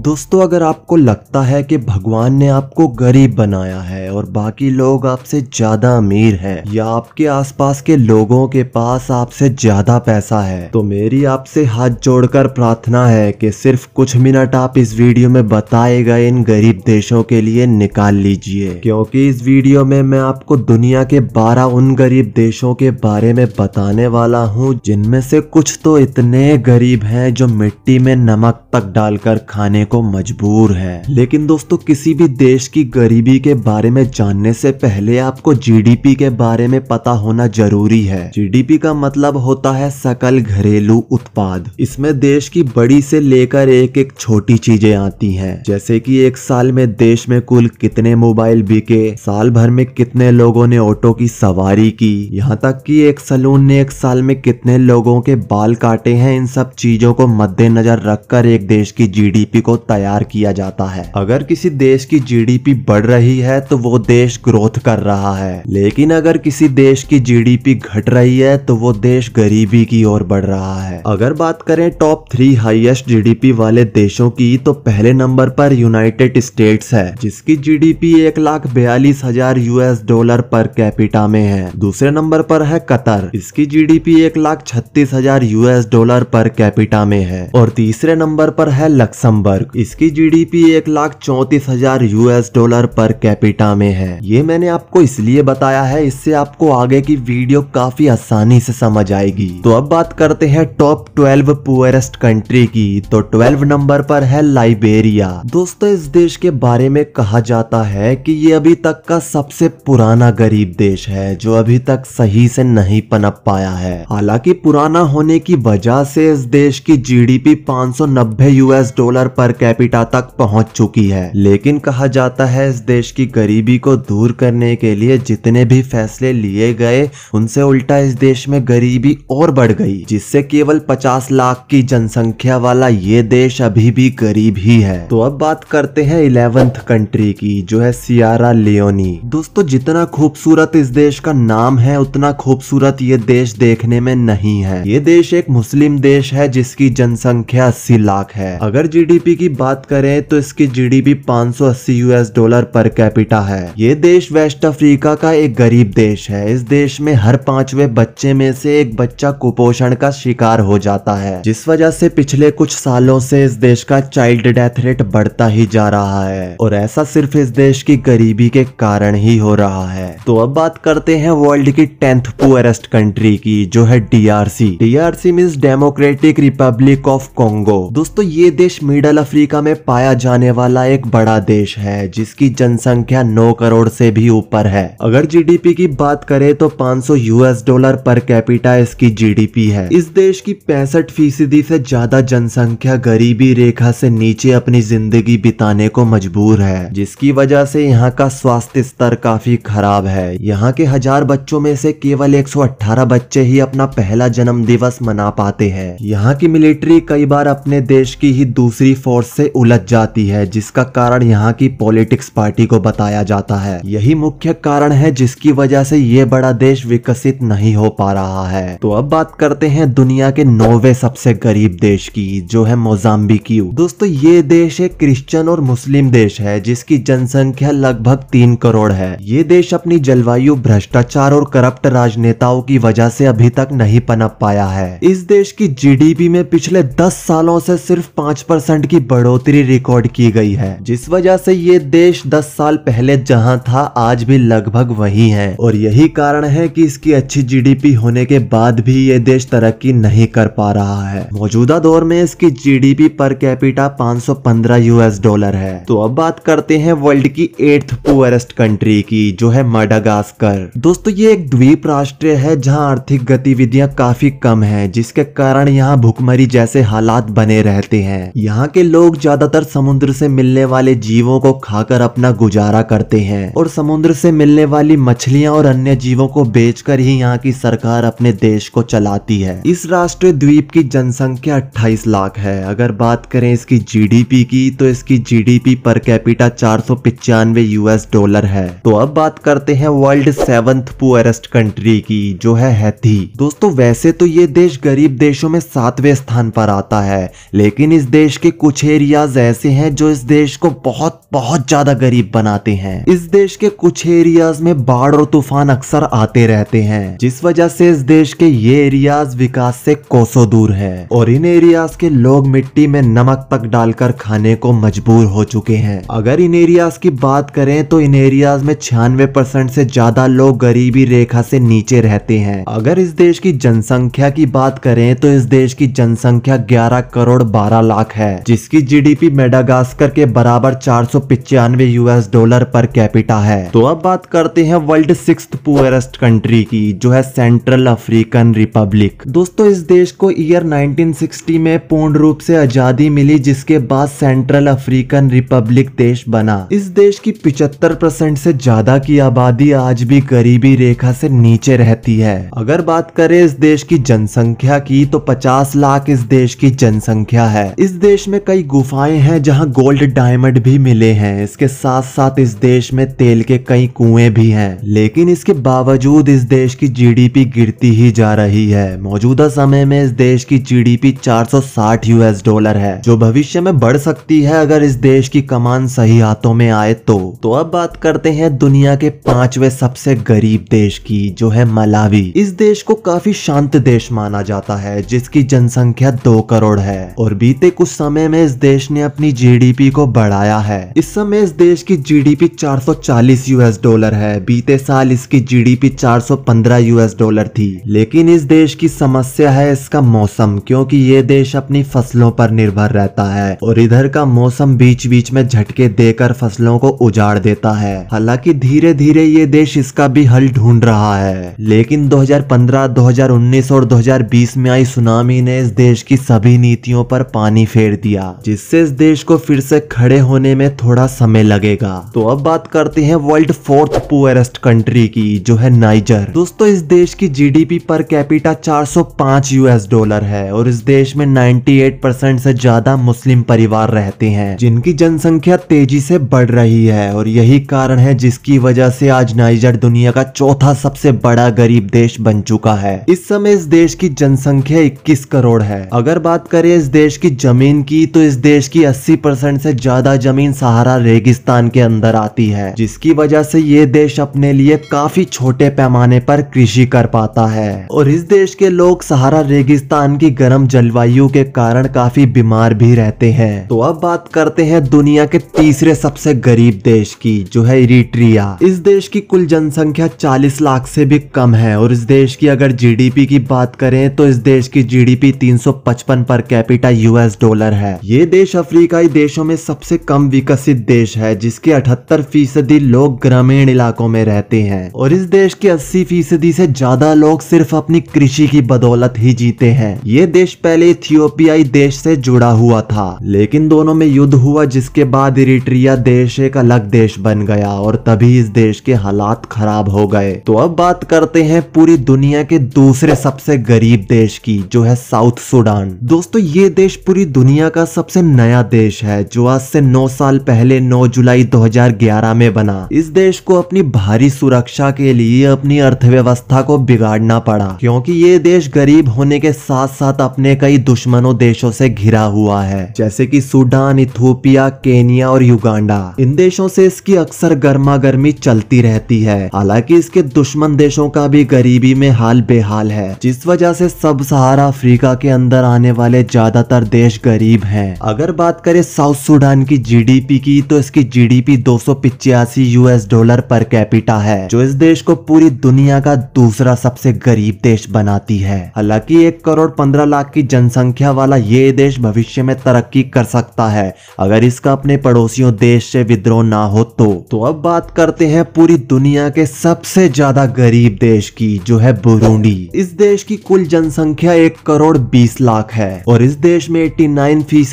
दोस्तों अगर आपको लगता है कि भगवान ने आपको गरीब बनाया है और बाकी लोग आपसे ज़्यादा अमीर हैं या आपके आसपास के लोगों के पास आपसे ज़्यादा पैसा है तो मेरी आपसे हाथ जोड़कर प्रार्थना है कि सिर्फ कुछ मिनट आप इस वीडियो में बताए गए इन गरीब देशों के लिए निकाल लीजिए क्योंकि इस वीडियो में मैं आपको दुनिया के बारह उन गरीब देशों के बारे में बताने वाला हूँ जिनमें से कुछ तो इतने गरीब है जो मिट्टी में नमक तक डालकर खाने करने को मजबूर है लेकिन दोस्तों किसी भी देश की गरीबी के बारे में जानने से पहले आपको जीडीपी के बारे में पता होना जरूरी है जीडीपी का मतलब होता है सकल घरेलू उत्पाद इसमें देश की बड़ी से लेकर एक एक छोटी चीजें आती हैं जैसे कि एक साल में देश में कुल कितने मोबाइल बिके साल भर में कितने लोगों ने ऑटो की सवारी की यहाँ तक कि एक सलून ने एक साल में कितने लोगों के बाल काटे हैं इन सब चीजों को मद्देनजर रखकर एक देश की जीडीपी को को तैयार किया जाता है अगर किसी देश की जीडीपी बढ़ रही है तो वो देश ग्रोथ कर रहा है लेकिन अगर किसी देश की जीडीपी घट रही है तो वो देश गरीबी की ओर बढ़ रहा है अगर बात करें टॉप थ्री हाइएस्ट जीडीपी वाले देशों की तो पहले नंबर पर यूनाइटेड स्टेट्स है जिसकी जीडीपी एक लाख बयालीस हजार यूएस डॉलर पर कैपिटा में है दूसरे नंबर पर है कतर इसकी जीडीपी एक लाख छत्तीस हजार यूएस डॉलर पर कैपिटा में है और तीसरे नंबर पर है लक्समबर्ग पर इसकी जीडीपी एक लाख चौंतीस हजार यूएस डॉलर पर कैपिटा में है ये मैंने आपको इसलिए बताया है इससे आपको आगे की वीडियो काफी आसानी से समझ आएगी तो अब बात करते हैं टॉप ट्वेल्व पुअरेस्ट कंट्री की तो ट्वेल्व नंबर पर है लाइबेरिया दोस्तों इस देश के बारे में कहा जाता है की ये अभी तक का सबसे पुराना गरीब देश है जो अभी तक सही से नहीं पनप पाया है हालांकि पुराना होने की वजह से इस देश की जीडीपी 590 यूएस डॉलर पर पर कैपिटा तक पहुंच चुकी है लेकिन कहा जाता है इस देश की गरीबी को दूर करने के लिए जितने भी फैसले लिए गए उनसे उल्टा इस देश में गरीबी और बढ़ गई जिससे केवल 50 लाख की जनसंख्या वाला ये देश अभी भी गरीब ही है तो अब बात करते हैं इलेवेंथ कंट्री की जो है सियारा लियोनी दोस्तों जितना खूबसूरत इस देश का नाम है उतना खूबसूरत ये देश देखने में नहीं है ये देश एक मुस्लिम देश है जिसकी जनसंख्या अस्सी लाख है अगर जी जीडीपी की बात करें तो इसकी GDP 580 US dollar per capita है ये देश वेस्ट अफ्रीका का एक गरीब देश है इस देश में हर पांचवे बच्चे में से एक बच्चा कुपोषण का शिकार हो जाता है जिस वजह से पिछले कुछ सालों से इस देश का चाइल्ड डेथ रेट बढ़ता ही जा रहा है और ऐसा सिर्फ इस देश की गरीबी के कारण ही हो रहा है तो अब बात करते हैं वर्ल्ड की टेंथ पुअरेस्ट कंट्री की जो है DRC DRC means Democratic Republic of Congo दोस्तों ये देश मिडल अफ्रीका में पाया जाने वाला एक बड़ा देश है जिसकी जनसंख्या 9 करोड़ से भी ऊपर है अगर जीडीपी की बात करें तो 500 यूएस डॉलर पर कैपिटा इसकी जीडीपी है इस देश की पैंसठ फीसदी से ज्यादा जनसंख्या गरीबी रेखा से नीचे अपनी जिंदगी बिताने को मजबूर है जिसकी वजह से यहाँ का स्वास्थ्य स्तर काफी खराब है यहाँ के हजार बच्चों में से केवल एक बच्चे ही अपना पहला जन्म दिवस मना पाते हैं यहाँ की मिलिट्री कई बार अपने देश की ही दूसरी फौज फोर्स से उलझ जाती है जिसका कारण यहाँ की पॉलिटिक्स पार्टी को बताया जाता है यही मुख्य कारण है जिसकी वजह से ये बड़ा देश विकसित नहीं हो पा रहा है तो अब बात करते हैं दुनिया के नौवे सबसे गरीब देश की जो है मोजाम्बिक्यू दोस्तों ये देश एक क्रिश्चियन और मुस्लिम देश है जिसकी जनसंख्या लगभग तीन करोड़ है ये देश अपनी जलवायु भ्रष्टाचार और करप्ट राजनेताओं की वजह से अभी तक नहीं पनप पाया है इस देश की जीडीपी में पिछले दस सालों से सिर्फ पांच परसेंट की बढ़ोतरी रिकॉर्ड की गई है जिस वजह से ये देश 10 साल पहले जहां था आज भी लगभग वही है और यही कारण है कि इसकी अच्छी जीडीपी होने के बाद भी ये देश तरक्की नहीं कर पा रहा है मौजूदा दौर में इसकी GDP per capita 515 US dollar है तो अब बात करते हैं वर्ल्ड की एट्थ पुअरेस्ट कंट्री की जो है मडागास्कर दोस्तों ये एक द्वीप राष्ट्र है जहाँ आर्थिक गतिविधियाँ काफी कम है जिसके कारण यहाँ भुखमरी जैसे हालात बने रहते हैं यहाँ के लोग ज्यादातर समुद्र से मिलने वाले जीवों को खाकर अपना गुजारा करते हैं और समुद्र से मिलने वाली मछलियां और अन्य जीवों को बेचकर ही यहाँ की सरकार अपने देश को चलाती है इस राष्ट्रीय द्वीप की जनसंख्या अट्ठाईस लाख है अगर बात करें इसकी जीडीपी की तो इसकी जीडीपी पर कैपिटा चार यूएस डॉलर है तो अब बात करते हैं वर्ल्ड सेवंथ पुअरेस्ट कंट्री की जो है हैथी दोस्तों वैसे तो ये देश गरीब देशों में सातवें स्थान पर आता है लेकिन इस देश के कुछ कुछ एरियाज ऐसे हैं जो इस देश को बहुत बहुत ज्यादा गरीब बनाते हैं इस देश के कुछ एरियाज में बाढ़ और तूफान अक्सर आते रहते हैं जिस वजह से इस देश के ये एरियाज विकास से कोसों दूर है और इन एरियाज के लोग मिट्टी में नमक तक डालकर खाने को मजबूर हो चुके हैं अगर इन एरियाज की बात करें तो इन एरियाज में छियानवे परसेंट से ज्यादा लोग गरीबी रेखा से नीचे रहते हैं अगर इस देश की जनसंख्या की बात करें तो इस देश की जनसंख्या ग्यारह करोड़ बारह लाख है जिस जिसकी जीडीपी मेडागास्कर के बराबर चार सौ पिचानवे यूएस डॉलर पर कैपिटा है तो अब बात करते हैं वर्ल्ड सिक्स पुअरेस्ट कंट्री की जो है सेंट्रल अफ्रीकन रिपब्लिक दोस्तों इस देश को ईयर 1960 में पूर्ण रूप से आजादी मिली जिसके बाद सेंट्रल अफ्रीकन रिपब्लिक देश बना इस देश की पिछहत्तर परसेंट से ज्यादा की आबादी आज भी गरीबी रेखा से नीचे रहती है अगर बात करें इस देश की जनसंख्या की तो 50 लाख इस देश की जनसंख्या है इस देश में कई गुफाएं हैं जहां गोल्ड डायमंड भी मिले हैं इसके साथ साथ इस देश में तेल के कई कुएं भी हैं लेकिन इसके बावजूद इस देश की जीडीपी गिरती ही जा रही है मौजूदा समय में इस देश की जीडीपी 460 यूएस डॉलर है जो भविष्य में बढ़ सकती है अगर इस देश की कमान सही हाथों में आए तो तो अब बात करते हैं दुनिया के पांचवे सबसे गरीब देश की जो है मलावी इस देश को काफी शांत देश माना जाता है जिसकी जनसंख्या दो करोड़ है और बीते कुछ समय में में इस देश ने अपनी जीडीपी को बढ़ाया है इस समय इस देश की जीडीपी 440 यूएस डॉलर है बीते साल इसकी जीडीपी 415 यूएस डॉलर थी लेकिन इस देश की समस्या है इसका मौसम क्योंकि ये देश अपनी फसलों पर निर्भर रहता है और इधर का मौसम बीच बीच में झटके देकर फसलों को उजाड़ देता है हालांकि धीरे धीरे ये देश इसका भी हल ढूंढ रहा है लेकिन 2015, 2019 और 2020 में आई सुनामी ने इस देश की सभी नीतियों पर पानी फेर दिया जिससे इस देश को फिर से खड़े होने में थोड़ा समय लगेगा तो अब बात करते हैं वर्ल्ड फोर्थ पुअरेस्ट कंट्री की जो है नाइजर दोस्तों इस देश की GDP per capita 405 US dollar है और इस देश में 98 परसेंट से ज्यादा मुस्लिम परिवार रहते हैं जिनकी जनसंख्या तेजी से बढ़ रही है और यही कारण है जिसकी वजह से आज नाइजर दुनिया का चौथा सबसे बड़ा गरीब देश बन चुका है इस समय इस देश की जनसंख्या इक्कीस करोड़ है अगर बात करें इस देश की जमीन की तो इस देश की 80 परसेंट से ज्यादा जमीन सहारा रेगिस्तान के अंदर आती है जिसकी वजह से ये देश अपने लिए काफी छोटे पैमाने पर कृषि कर पाता है और इस देश के लोग सहारा रेगिस्तान की गर्म जलवायु के कारण काफी बीमार भी रहते हैं तो अब बात करते हैं दुनिया के तीसरे सबसे गरीब देश की जो है इरिट्रिया इस देश की कुल जनसंख्या चालीस लाख से भी कम है और इस देश की अगर जीडीपी की बात करें तो इस देश की GDP 355 per capita US dollar है ये देश अफ्रीकाई देशों में सबसे कम विकसित देश है जिसके अठहत्तर फीसदी लोग ग्रामीण इलाकों में रहते हैं और इस देश के 80 फीसदी से ज्यादा लोग सिर्फ अपनी कृषि की बदौलत ही जीते हैं ये देश पहले इथियोपियाई देश से जुड़ा हुआ था लेकिन दोनों में युद्ध हुआ जिसके बाद इरिट्रिया देश एक अलग देश बन गया और तभी इस देश के हालात खराब हो गए तो अब बात करते हैं पूरी दुनिया के दूसरे सबसे गरीब देश की जो है साउथ सूडान दोस्तों ये देश पूरी दुनिया का सबसे नया देश है जो आज से 9 साल पहले 9 जुलाई 2011 में बना इस देश को अपनी भारी सुरक्षा के लिए अपनी अर्थव्यवस्था को बिगाड़ना पड़ा क्योंकि ये देश गरीब होने के साथ साथ अपने कई दुश्मनों देशों से घिरा हुआ है जैसे कि सूडान इथोपिया केनिया और युगांडा इन देशों से इसकी अक्सर गर्मा गर्मी चलती रहती है हालांकि इसके दुश्मन देशों का भी गरीबी में हाल बेहाल है जिस वजह से सब सहारा अफ्रीका के अंदर आने वाले ज्यादातर देश गरीब हैं अगर बात करें साउथ सूडान की जीडीपी की तो इसकी जीडीपी दो यूएस डॉलर पर कैपिटा है जो इस देश को पूरी दुनिया का दूसरा सबसे गरीब देश बनाती है हालांकि एक करोड़ पंद्रह लाख की जनसंख्या वाला ये देश भविष्य में तरक्की कर सकता है अगर इसका अपने पड़ोसियों देश से विद्रोह ना हो तो तो अब बात करते हैं पूरी दुनिया के सबसे ज्यादा गरीब देश की जो है बुरुंडी इस देश की कुल जनसंख्या एक करोड़ बीस लाख है और इस देश में एट्टी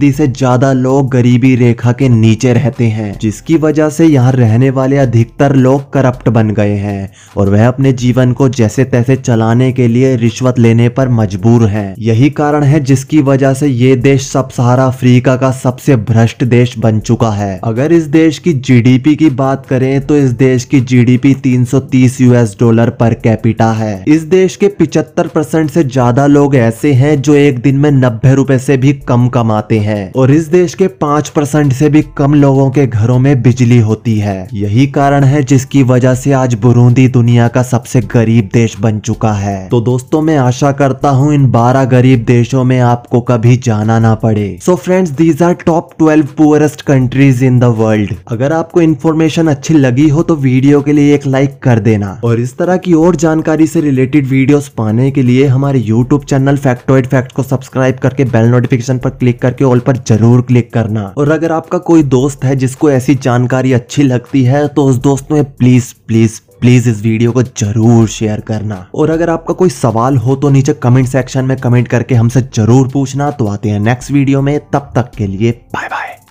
फीसदी से ज्यादा लोग गरीबी रेखा के नीचे रहते हैं जिसकी वजह से यहाँ रहने वाले अधिकतर लोग करप्ट बन गए हैं और वह अपने जीवन को जैसे तैसे चलाने के लिए रिश्वत लेने पर मजबूर है यही कारण है जिसकी वजह से ये देश सब सहारा अफ्रीका का सबसे भ्रष्ट देश बन चुका है अगर इस देश की जीडीपी की बात करें तो इस देश की GDP 330 US dollar per capita है इस देश के 75 परसेंट से ज्यादा लोग ऐसे हैं जो एक दिन में नब्बे रुपए से भी कम कमाते हैं और इस देश के पांच परसेंट से भी कम लोगों के घरों में बिजली होती है यही कारण है जिसकी वजह से आज बुरूंदी दुनिया का सबसे गरीब देश बन चुका है तो दोस्तों मैं आशा करता हूँ इन बारह गरीब देशों में आपको कभी जाना ना पड़े so friends these are top twelve poorest countries in the world अगर आपको इन्फॉर्मेशन अच्छी लगी हो तो वीडियो के लिए एक लाइक कर देना और इस तरह की और जानकारी से रिलेटेड वीडियोस पाने के लिए हमारे यूट्यूब चैनल फैक्टोइड फैक्ट को सब्सक्राइब करके बेल नोटिफिकेशन पर क्लिक करके ऑल पर जरूर क्लिक करना और अगर आपका कोई दोस्त है जिसको ऐसी जानकारी अच्छी लगती है तो उस दोस्त में प्लीज प्लीज प्लीज इस वीडियो को जरूर शेयर करना और अगर आपका कोई सवाल हो तो नीचे कमेंट सेक्शन में कमेंट करके हमसे जरूर पूछना तो आते हैं नेक्स्ट वीडियो में तब तक के लिए बाय बाय